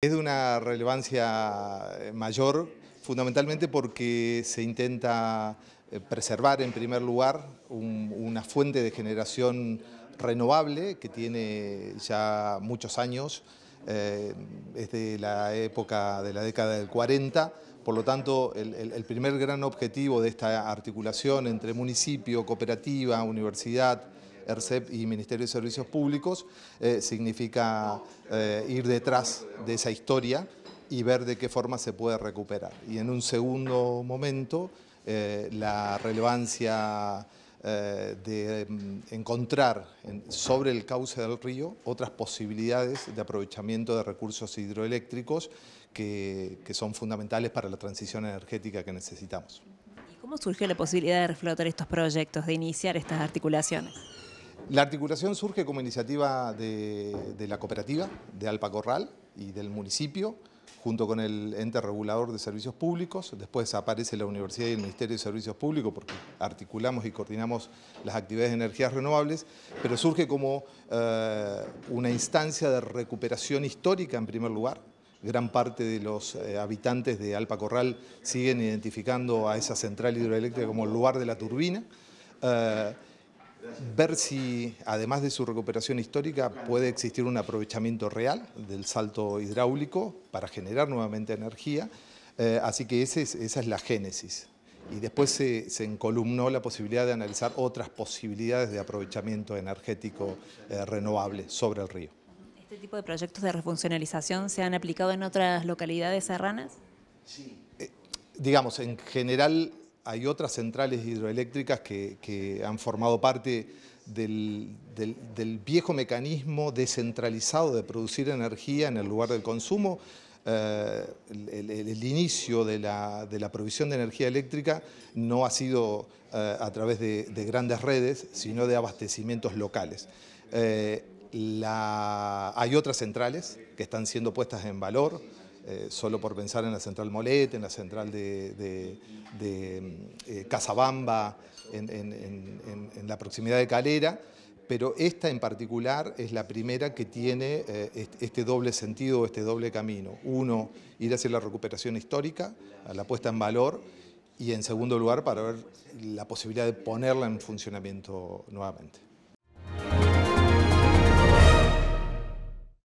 Es de una relevancia mayor, fundamentalmente porque se intenta eh, preservar en primer lugar una fuente de generación renovable que tiene ya muchos años, desde eh, es de la época de la década del 40, por lo tanto el primer gran objetivo de esta articulación entre municipio, cooperativa, universidad, ERCEP y Ministerio de Servicios Públicos, eh, significa eh, ir detrás de esa historia y ver de qué forma se puede recuperar. Y en un segundo momento, eh, la relevancia de mm, encontrar sobre el cauce del río otras posibilidades de aprovechamiento de recursos hidroeléctricos que, son fundamentales para la transición energética que necesitamos. ¿Y ¿Cómo surgió la posibilidad de reflotar estos proyectos, de iniciar estas articulaciones? La articulación surge como iniciativa de, la cooperativa de Alpacorral y del municipio, junto con el ente regulador de servicios públicos. Después aparece la Universidad y el Ministerio de Servicios Públicos porque articulamos y coordinamos las actividades de energías renovables, pero surge como eh, una instancia de recuperación histórica en primer lugar, gran parte de los eh, habitantes de Alpacorral siguen identificando a esa central hidroeléctrica como el lugar de la turbina. Eh, ver si, además de su recuperación histórica, puede existir un aprovechamiento real del salto hidráulico para generar nuevamente energía. Eh, así que esa es la génesis. Y después se, encolumnó la posibilidad de analizar otras posibilidades de aprovechamiento energético eh, renovable sobre el río. ¿Este tipo de proyectos de refuncionalización se han aplicado en otras localidades serranas? Sí. Eh, digamos, en general hay otras centrales hidroeléctricas que, han formado parte del, viejo mecanismo descentralizado de producir energía en el lugar del consumo. Eh, el, inicio de la, provisión de energía eléctrica no ha sido eh, a través de, grandes redes, sino de abastecimientos locales. Eh, hay otras centrales que están siendo puestas en valor, eh, solo por pensar en la central Molet, en la central de, mm, eh, Casabamba, en, la proximidad de Calera, pero esta en particular es la primera que tiene eh, este doble sentido, este doble camino. Uno, ir hacia la recuperación histórica, a la puesta en valor, y en segundo lugar, para ver la posibilidad de ponerla en funcionamiento nuevamente.